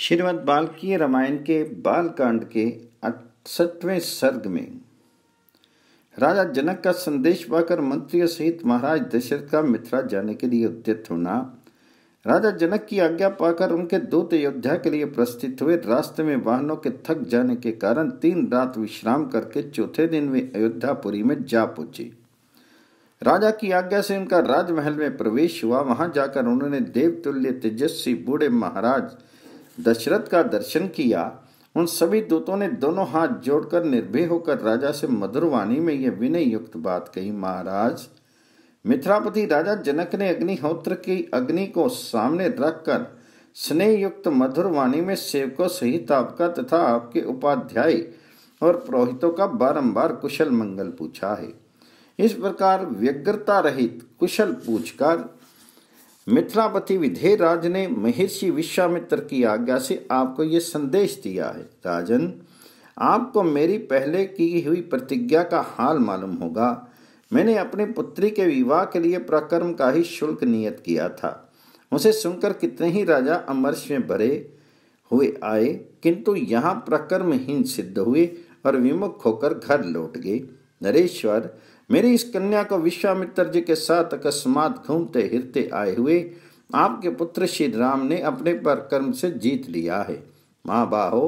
श्रीमद बाल्की रामायण के बालकांड के अठसठवें सर्ग में राजा जनक का संदेश पाकर मंत्रियों सहित महाराज दशरथ का मिथिला जाने के लिए उद्यत होना राजा जनक की आज्ञा पाकर उनके दूत अयोध्या के लिए प्रस्थित हुए रास्ते में वाहनों के थक जाने के कारण तीन रात विश्राम करके चौथे दिन वे अयोध्यापुरी में जा पहुंचे राजा की आज्ञा से उनका राजमहल में प्रवेश हुआ वहां जाकर उन्होंने देवतुल्य तेजस्वी बूढ़े महाराज दशरथ का दर्शन किया उन सभी दूतों ने दोनों हाथ जोड़कर निर्भय होकर राजा से मधुरवाणी में यह विनय युक्त बात कही महाराज मिथ्रापति राजा जनक ने अग्निहोत्र की अग्नि को सामने रखकर स्नेह युक्त मधुरवाणी में सेवकों सहित आपका तथा आपके उपाध्याय और पुरोहितों का बारंबार कुशल मंगल पूछा है इस प्रकार व्यग्रता रहित कुशल पूछकर मिथिलापति विधेय राज ने महर्षि विश्वामित्र की आज्ञा से आपको ये संदेश दिया है राजन आपको मेरी पहले की हुई प्रतिज्ञा का हाल मालूम होगा मैंने अपने पुत्री के विवाह के लिए प्रकर्म का ही शुल्क नियत किया था उसे सुनकर कितने ही राजा अमर्ष में भरे हुए आए किंतु यहाँ प्रकर्महीन सिद्ध हुए और विमुख होकर घर लौट गए नरेश्वर मेरी इस कन्या को विश्वामित्र जी के साथ अकस्मात घूमते हिरते आए हुए आपके पुत्र श्री राम ने अपने पर कर्म से जीत लिया है माँ बाहो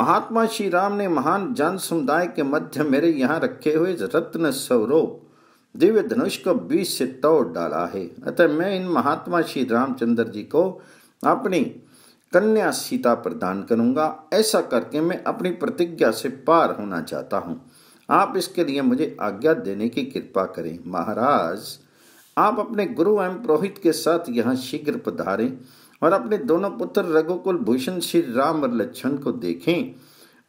महात्मा श्री राम ने महान जन समुदाय के मध्य मेरे यहाँ रखे हुए रत्न स्वरूप दिव्य धनुष को बीच से तोड़ डाला है अतः मैं इन महात्मा श्री रामचंद्र जी को अपनी कन्या सीता प्रदान करूंगा ऐसा करके मैं अपनी प्रतिज्ञा से पार होना चाहता हूँ आप इसके लिए मुझे आज्ञा देने की कृपा करें महाराज आप अपने गुरु एवं पुरोहित के साथ यहाँ शीघ्र पधारें और अपने दोनों पुत्र रघुकुल भूषण श्री राम और लक्ष्मण को देखें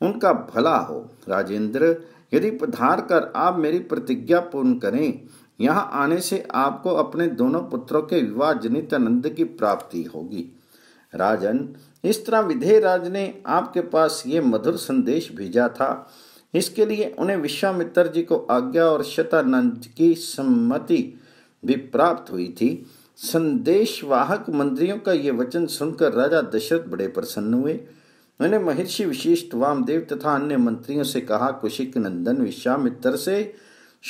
उनका भला हो राजेंद्र यदि पधार कर आप मेरी प्रतिज्ञा पूर्ण करें यहाँ आने से आपको अपने दोनों पुत्रों के विवाह जनित आनंद की प्राप्ति होगी राजन इस तरह विधेय राज ने आपके पास ये मधुर संदेश भेजा था इसके लिए उन्हें विश्वामित्र जी को आज्ञा और शतानंद की सम्मति भी प्राप्त हुई थी संदेशवाहक मंत्रियों का ये वचन सुनकर राजा दशरथ बड़े प्रसन्न हुए उन्होंने महर्षि विशिष्ट वामदेव तथा अन्य मंत्रियों से कहा कुशिक नंदन विश्वामित्र से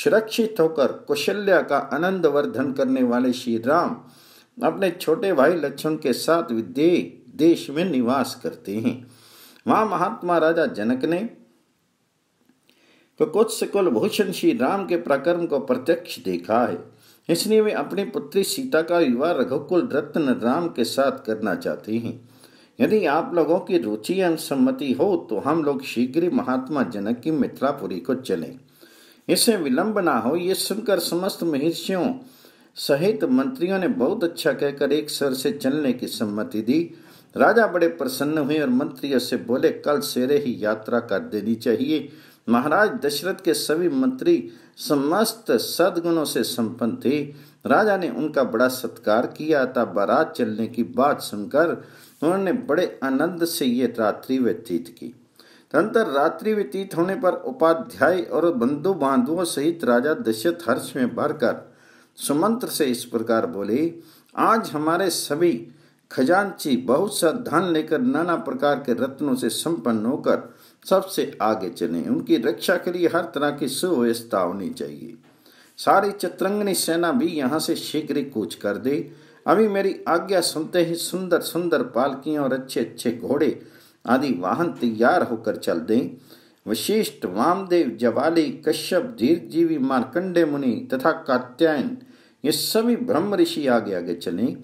सुरक्षित होकर कुशल्या का आनंद वर्धन करने वाले श्री राम अपने छोटे भाई लक्ष्मण के साथ विदेह देश में निवास करते हैं वहाँ महात्मा राजा जनक ने तो कुत्स कुलभूषण श्री राम के प्रकर्म को प्रत्यक्ष देखा है इसलिए वे अपनी पुत्री सीता का विवाह रघुकुल रत्न राम के साथ करना चाहते हैं यदि आप लोगों की रुचि एवं सम्मति हो तो हम लोग शीघ्र महात्मा जनक की मिथिलापुरी को चलें इसे विलंब ना हो ये सुनकर समस्त महर्षियों सहित मंत्रियों ने बहुत अच्छा कहकर एक सर से चलने की सम्मति दी राजा बड़े प्रसन्न हुए और मंत्रियों से बोले कल सेरे ही यात्रा कर देनी चाहिए महाराज दशरथ के सभी मंत्री समस्त सदगुणों से संपन्न थे राजा ने उनका बड़ा सत्कार किया था बारात चलने की बात सुनकर उन्होंने बड़े आनंद से ये रात्रि व्यतीत की तंत्र रात्रि व्यतीत होने पर उपाध्याय और बंधु बांधुओं सहित राजा दशरथ हर्ष में भरकर सुमंत्र से इस प्रकार बोले आज हमारे सभी खजांची बहुत सा धन लेकर नाना प्रकार के रत्नों से संपन्न होकर सबसे आगे चले उनकी रक्षा के लिए हर तरह की सुव्यवस्था होनी चाहिए सारी चतरंगनी सेना भी यहाँ से शीघ्र ही कूच कर दे अभी मेरी आज्ञा सुनते ही सुंदर सुंदर पालकियाँ और अच्छे अच्छे घोड़े आदि वाहन तैयार होकर चल दें वशिष्ठ वामदेव जवाली कश्यप दीर्घजीवी मार्कंडे मुनि तथा कात्यायन ये सभी ब्रह्म ऋषि आगे आगे चलें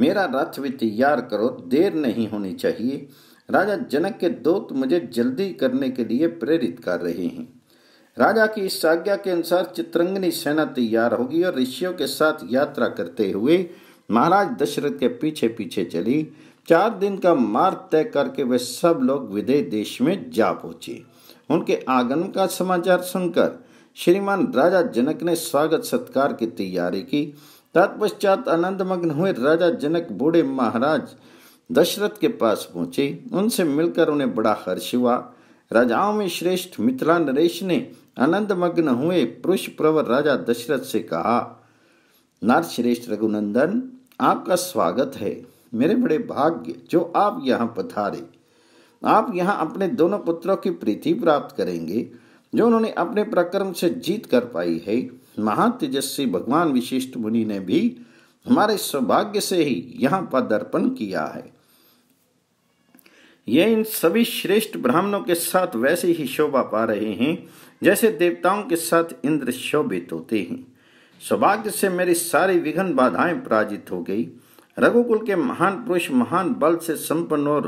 मेरा रथ भी तैयार करो देर नहीं होनी चाहिए राजा जनक के दोत मुझे जल्दी करने के लिए प्रेरित कर रहे हैं राजा की इस आज्ञा के अनुसार चित्रंगनी सेना तैयार होगी और ऋषियों के साथ यात्रा करते हुए महाराज दशरथ के पीछे पीछे चली चार दिन का मार्ग तय करके वे सब लोग विदेह देश में जा पहुंचे उनके आगमन का समाचार सुनकर श्रीमान राजा जनक ने स्वागत सत्कार की तैयारी की तत्पश्चात आनंदमग्न हुए राजा जनक बूढ़े महाराज दशरथ के पास पहुंचे उनसे मिलकर उन्हें बड़ा हर्ष हुआ राजाओं में श्रेष्ठ मिथिला नरेश ने आनंद मग्न हुए पुरुष प्रवर राजा दशरथ से कहा नार श्रेष्ठ रघुनंदन आपका स्वागत है मेरे बड़े भाग्य जो आप यहाँ पधारे आप यहाँ अपने दोनों पुत्रों की प्रीति प्राप्त करेंगे जो उन्होंने अपने प्रक्रम से जीत कर पाई है महातेजस्वी भगवान विशिष्ट मुनि ने भी हमारे सौभाग्य से ही यहाँ पदर्पण किया है ये इन सभी श्रेष्ठ ब्राह्मणों के साथ वैसे ही शोभा पा रहे हैं जैसे देवताओं के साथ इंद्र शोभित होते हैं सौभाग्य से मेरी सारी विघन बाधाएं पराजित हो गई रघुकुल के महान पुरुष महान बल से संपन्न और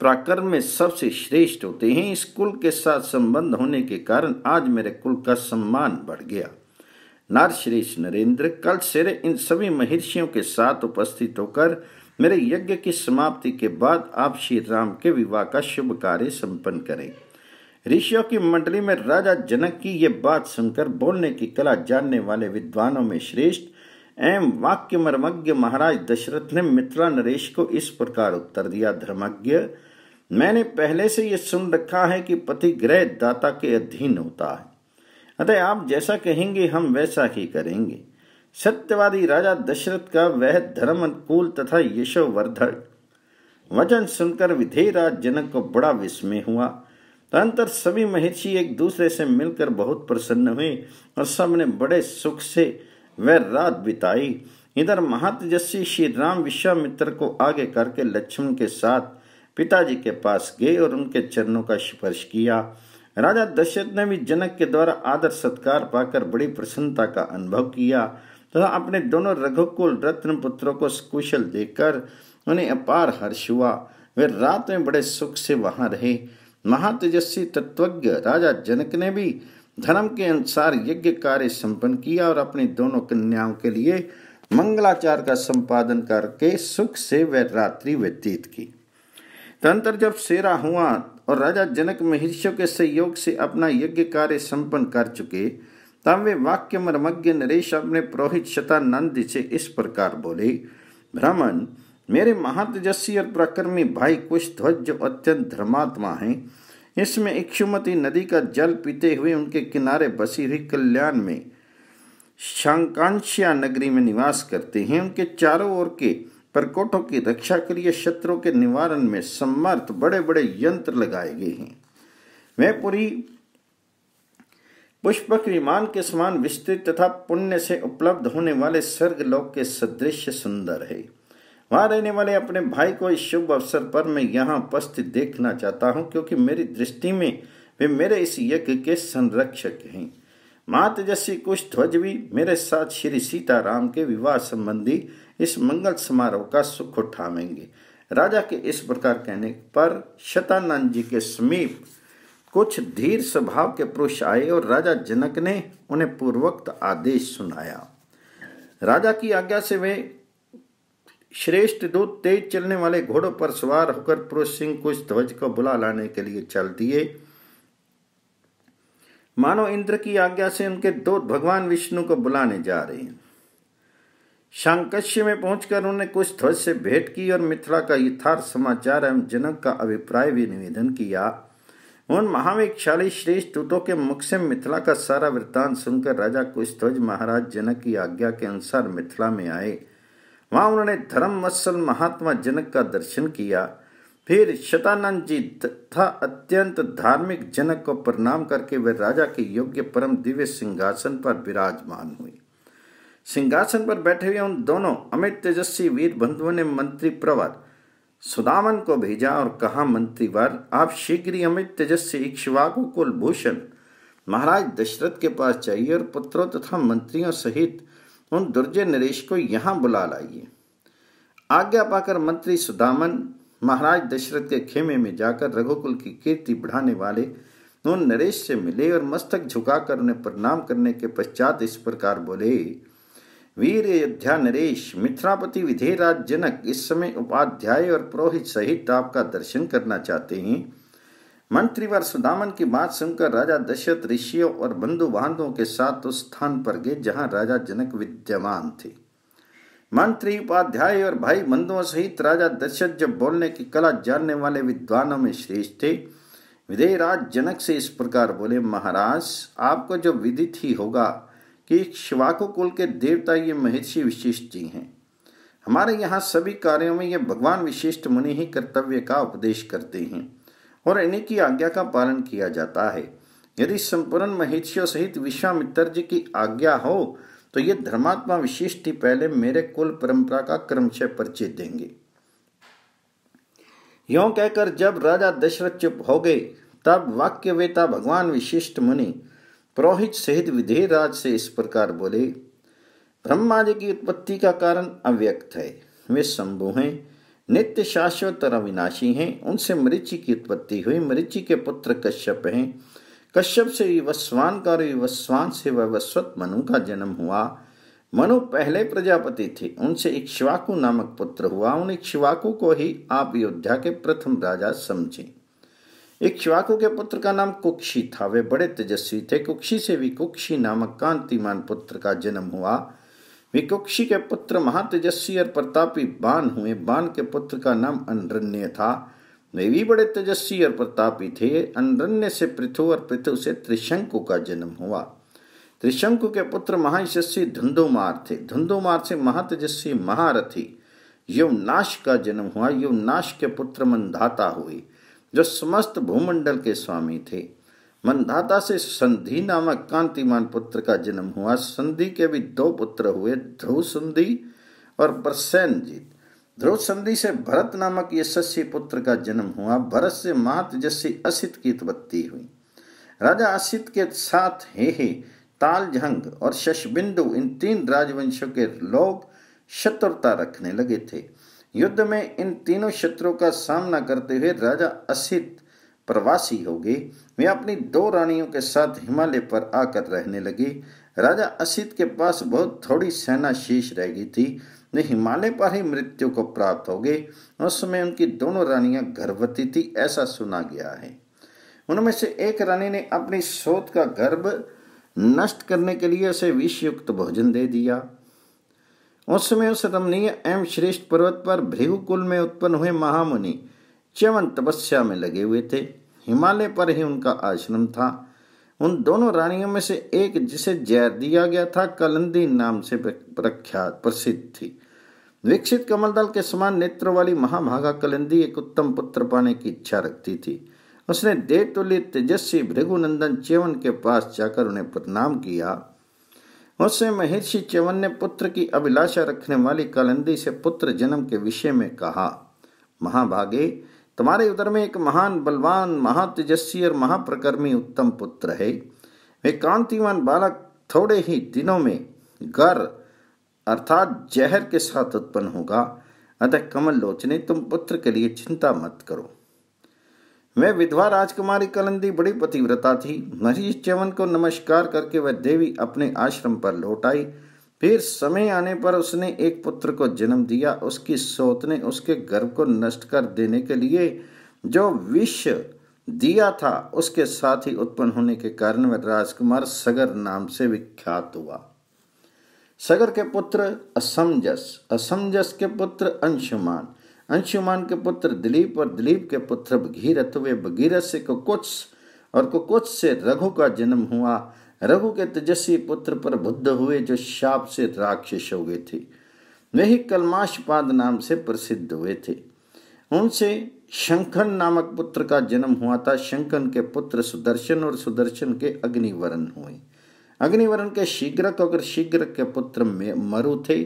प्राकर्म में सबसे श्रेष्ठ होते हैं इस कुल के साथ संबंध होने के कारण आज मेरे कुल का सम्मान बढ़ गया नारश्रेष्ठ नरेंद्र कल सिरे इन सभी महर्षियों के साथ उपस्थित होकर मेरे यज्ञ की समाप्ति के बाद आप श्री राम के विवाह का शुभ कार्य संपन्न करें ऋषियों की मंडली में राजा जनक की ये बात सुनकर बोलने की कला जानने वाले विद्वानों में श्रेष्ठ एवं वाक्य मर्मज्ञ महाराज दशरथ ने मित्रा नरेश को इस प्रकार उत्तर दिया धर्मज्ञ मैंने पहले से ये सुन रखा है कि पति ग्रह दाता के अधीन होता है अतः आप जैसा कहेंगे हम वैसा ही करेंगे सत्यवादी राजा दशरथ का वह धर्म अनुकूल तथा यशोवर्धक वचन सुनकर विधेयराज जनक को बड़ा विस्मय हुआ अंतर सभी महर्षि एक दूसरे से मिलकर बहुत प्रसन्न हुए और सबने बड़े सुख से वह रात बिताई इधर महातेजस्वी श्री राम विश्वामित्र को आगे करके लक्ष्मण के साथ पिताजी के पास गए और उनके चरणों का स्पर्श किया राजा दशरथ ने भी जनक के द्वारा आदर सत्कार पाकर बड़ी प्रसन्नता का अनुभव किया तथा तो अपने दोनों रघुकुल रत्न पुत्रों को कुशल देखकर उन्हें अपार हर्ष हुआ वे रात में बड़े सुख से वहां रहे महातेजस्वी तत्वज्ञ राजा जनक ने भी धर्म के अनुसार यज्ञ कार्य संपन्न किया और अपनी दोनों कन्याओं के लिए मंगलाचार का संपादन करके सुख से वह रात्रि व्यतीत की तंत्र जब सेरा हुआ और राजा जनक महर्षियों के सहयोग से अपना यज्ञ कार्य संपन्न कर चुके तांवे वाक्य मर्मज्ञ नरेश अपने पुरोहित शतानंद से इस प्रकार बोले ब्राह्मण मेरे महातजस्वी और प्रकर्मी भाई ध्वज जो अत्यंत धर्मात्मा हैं इसमें इक्षुमती नदी का जल पीते हुए उनके किनारे बसी हुई कल्याण में शांकांशिया नगरी में निवास करते हैं उनके चारों ओर के परकोटों की रक्षा के लिए शत्रुओं के निवारण में समर्थ बड़े बड़े यंत्र लगाए गए हैं वे पूरी पुष्प विमान के समान विस्तृत तथा पुण्य से उपलब्ध होने वाले स्वर्ग लोक के सदृश सुंदर है वहां रहने वाले अपने भाई को इस शुभ अवसर पर मैं यहाँ उपस्थित देखना चाहता हूँ क्योंकि मेरी दृष्टि में वे मेरे इस यज्ञ के संरक्षक हैं माँ तेजस्वी कुश ध्वज भी मेरे साथ श्री सीताराम के विवाह संबंधी इस मंगल समारोह का सुख उठावेंगे राजा के इस प्रकार कहने पर शतानंद जी के समीप कुछ धीर स्वभाव के पुरुष आए और राजा जनक ने उन्हें पूर्वोक्त आदेश सुनाया राजा की आज्ञा से वे श्रेष्ठ दूत तेज चलने वाले घोड़ों पर सवार होकर पुरुष सिंह कुछ ध्वज को बुला लाने के लिए चल दिए मानो इंद्र की आज्ञा से उनके दो भगवान विष्णु को बुलाने जा रहे हैं शांकश्य में पहुंचकर उन्होंने कुछ ध्वज से भेंट की और मिथिला का यथार्थ समाचार एवं जनक का अभिप्राय भी निवेदन किया उन महावीक्षाली श्रेष्ठ दूतों के मुख से मिथिला का सारा वृत्तांत सुनकर राजा कुशध्वज महाराज जनक की आज्ञा के अनुसार मिथिला में आए वहां उन्होंने धर्म मत्सल महात्मा जनक का दर्शन किया फिर शतानंद जी तथा अत्यंत धार्मिक जनक को प्रणाम करके वे राजा के योग्य परम दिव्य सिंहासन पर विराजमान हुए सिंहासन पर बैठे हुए उन दोनों अमित तेजस्वी वीर बंधुओं ने मंत्री प्रवर सुदामन को भेजा और कहा मंत्रीवर आप शीघ्र ही हमें तेजस्वी इक्ष्वाकु कुलभूषण महाराज दशरथ के पास चाहिए और पुत्रों तथा मंत्रियों सहित उन दुर्जय नरेश को यहाँ बुला लाइए आज्ञा पाकर मंत्री सुदामन महाराज दशरथ के खेमे में जाकर रघुकुल की कीर्ति बढ़ाने वाले उन नरेश से मिले और मस्तक झुकाकर उन्हें प्रणाम करने के पश्चात इस प्रकार बोले वीर अयोध्या नरेश मिथ्रापति विधेयराज जनक इस समय उपाध्याय और पुरोहित सहित आपका दर्शन करना चाहते हैं मंत्रीवर सुदामन की बात सुनकर राजा दशरथ ऋषियों और बंधु बांधों के साथ उस स्थान पर गए जहां राजा जनक विद्यमान थे मंत्री उपाध्याय और भाई बंधुओं सहित राजा दशरथ जब बोलने की कला जानने वाले विद्वानों में श्रेष्ठ थे विधेयराज जनक से इस प्रकार बोले महाराज आपको जो विदित ही होगा कि शिवाको कुल के देवता ये महर्षि विशिष्ट जी हैं हमारे यहाँ सभी कार्यों में ये भगवान विशिष्ट मुनि ही कर्तव्य का उपदेश करते हैं और इन्हीं की आज्ञा का पालन किया जाता है यदि संपूर्ण महर्षियों सहित विश्वामित्र जी की आज्ञा हो तो ये धर्मात्मा विशिष्ट ही पहले मेरे कुल परंपरा का क्रमशः परिचय देंगे यों कहकर जब राजा दशरथ चुप हो गए तब वाक्यवेता भगवान विशिष्ट मुनि पुरोहित सहित विधेयराज से इस प्रकार बोले ब्रह्मा जी की उत्पत्ति का कारण अव्यक्त है वे शंभु हैं नित्य शाश्वत और अविनाशी हैं उनसे मरीचि की उत्पत्ति हुई मरीचि के पुत्र कश्यप हैं कश्यप से विवस्वान का और विवस्वान से वस्वत मनु का जन्म हुआ मनु पहले प्रजापति थे उनसे इक्ष्वाकु नामक पुत्र हुआ उन इक्ष्वाकु को ही आप योद्धा के प्रथम राजा समझें एक शिवाकु के पुत्र का नाम कुक्षी था वे बड़े तेजस्वी थे कुक्षी से भी कुक्षी नामक कांतिमान पुत्र का जन्म हुआ विकुक्षी के पुत्र महातेजस्वी और प्रतापी बान हुए बान के पुत्र का नाम अनरण्य था वे भी बड़े तेजस्वी और प्रतापी थे अनरण्य से पृथु और पृथु से त्रिशंकु का जन्म हुआ त्रिशंकु के पुत्र महायशस्वी धुंधुमार थे धुंधुमार से महातेजस्वी महारथी यवनाश का जन्म हुआ युवनाश के पुत्र मंदाता हुई जो समस्त भूमंडल के स्वामी थे मनदाता से संधि नामक कांतिमान पुत्र का जन्म हुआ संधि के भी दो पुत्र हुए ध्रुव संधि और प्रसैनजीत ध्रुव संधि से भरत नामक यशस्वी पुत्र का जन्म हुआ भरत से मात जस्सी असित की उत्पत्ति हुई राजा असित के साथ हे हे तालझंग और शशबिंदु इन तीन राजवंशों के लोग शत्रुता रखने लगे थे युद्ध में इन तीनों शत्रुओं का सामना करते हुए राजा असित प्रवासी हो गए वे अपनी दो रानियों के साथ हिमालय पर आकर रहने लगे राजा असित के पास बहुत थोड़ी सेना शेष रह गई थी वे हिमालय पर ही मृत्यु को प्राप्त हो गए उस समय उनकी दोनों रानियां गर्भवती थी ऐसा सुना गया है उनमें से एक रानी ने अपनी सोत का गर्भ नष्ट करने के लिए उसे विषयुक्त भोजन दे दिया उस समय उस रमणीय एवं श्रेष्ठ पर्वत पर भृगुकुल में उत्पन्न हुए महामुनि च्यवन तपस्या में लगे हुए थे हिमालय पर ही उनका आश्रम था उन दोनों रानियों में से एक जिसे जय दिया गया था कलंदी नाम से प्रख्यात प्रसिद्ध थी विकसित कमलदल के समान नेत्र वाली महाभागा कलंदी एक उत्तम पुत्र पाने की इच्छा रखती थी उसने देवतुल्य तेजस्वी भृगुनंदन च्यवन के पास जाकर उन्हें प्रणाम किया उसने महर्षि च्यवन ने पुत्र की अभिलाषा रखने वाली कालंदी से पुत्र जन्म के विषय में कहा महाभागे तुम्हारे उदर में एक महान बलवान महातेजस्वी और महाप्रकर्मी उत्तम पुत्र है वे कांतिवान बालक थोड़े ही दिनों में गर अर्थात जहर के साथ उत्पन्न होगा अतः कमल लोचने तुम पुत्र के लिए चिंता मत करो वह विधवा राजकुमारी कलंदी बड़ी पतिव्रता थी मरीज च्यवन को नमस्कार करके वह देवी अपने आश्रम पर लौट आई फिर समय आने पर उसने एक पुत्र को जन्म दिया उसकी सोत ने उसके गर्भ को नष्ट कर देने के लिए जो विष दिया था उसके साथ ही उत्पन्न होने के कारण वह राजकुमार सगर नाम से विख्यात हुआ सगर के पुत्र असमजस असमजस के पुत्र अंशुमान अंशुमान के पुत्र दिलीप और दिलीप के पुत्र भगीरथ हुए भगीरथ से कुकुत्स और कुकुत्स से रघु का जन्म हुआ रघु के तेजस्वी पुत्र पर बुद्ध हुए जो शाप से राक्षस हो गए थे वही कलमाशपाद नाम से प्रसिद्ध हुए थे उनसे शंखन नामक पुत्र का जन्म हुआ था शंखन के पुत्र सुदर्शन और सुदर्शन के अग्निवरण हुए अग्निवरण के शीघ्रक और शीघ्रक के पुत्र में मरु थे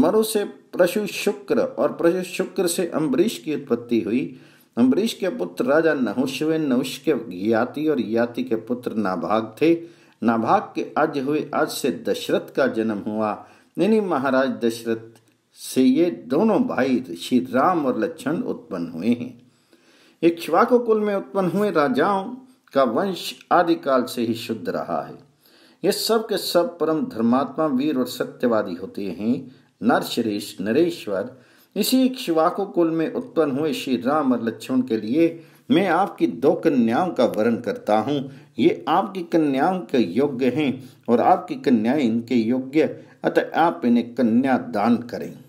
मरु से प्रशु शुक्र और प्रशु शुक्र से अम्बरीश की उत्पत्ति हुई अम्बरीश के पुत्र राजा नहुष हुए नहुष के याति और याति के पुत्र नाभाग थे नाभाग के आज हुए आज से दशरथ का जन्म हुआ इन्हीं महाराज दशरथ से ये दोनों भाई श्री राम और लक्ष्मण उत्पन्न हुए हैं इक्ष्वाकु कुल में उत्पन्न हुए राजाओं का वंश आदिकाल से ही शुद्ध रहा है ये सब के सब परम धर्मात्मा वीर और सत्यवादी होते हैं नर श्रीष नरेश्वर इसी शिवाको कुल में उत्पन्न हुए श्री राम और लक्ष्मण के लिए मैं आपकी दो कन्याओं का वर्ण करता हूँ ये आपकी कन्याओं के योग्य हैं और आपकी कन्याएं इनके योग्य अतः आप इन्हें कन्या दान करें